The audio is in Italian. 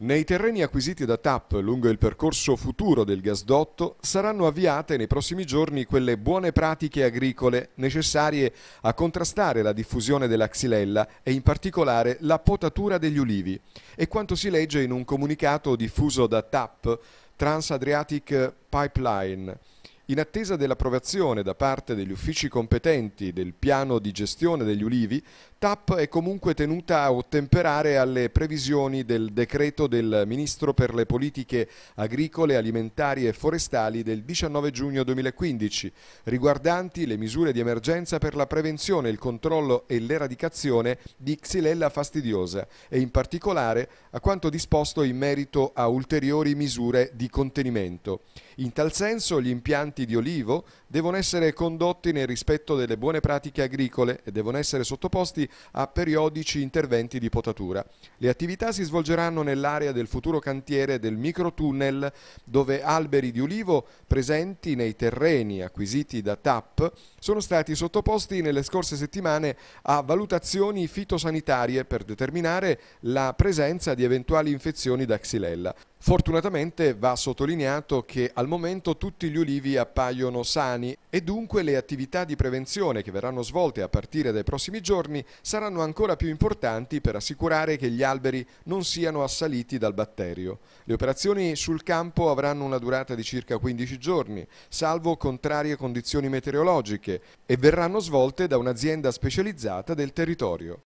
Nei terreni acquisiti da TAP lungo il percorso futuro del gasdotto saranno avviate nei prossimi giorni quelle buone pratiche agricole necessarie a contrastare la diffusione della xylella e in particolare la potatura degli ulivi. E quanto si legge in un comunicato diffuso da TAP, Transadriatic Pipeline in attesa dell'approvazione da parte degli uffici competenti del piano di gestione degli ulivi, TAP è comunque tenuta a ottemperare alle previsioni del decreto del Ministro per le politiche agricole, alimentari e forestali del 19 giugno 2015, riguardanti le misure di emergenza per la prevenzione, il controllo e l'eradicazione di Xylella fastidiosa e in particolare a quanto disposto in merito a ulteriori misure di contenimento. In tal senso gli impianti piatti di olivo devono essere condotti nel rispetto delle buone pratiche agricole e devono essere sottoposti a periodici interventi di potatura. Le attività si svolgeranno nell'area del futuro cantiere del microtunnel dove alberi di olivo presenti nei terreni acquisiti da TAP sono stati sottoposti nelle scorse settimane a valutazioni fitosanitarie per determinare la presenza di eventuali infezioni da xylella. Fortunatamente va sottolineato che al momento tutti gli ulivi appaiono sani e dunque le attività di prevenzione che verranno svolte a partire dai prossimi giorni saranno ancora più importanti per assicurare che gli alberi non siano assaliti dal batterio. Le operazioni sul campo avranno una durata di circa 15 giorni, salvo contrarie condizioni meteorologiche, e verranno svolte da un'azienda specializzata del territorio.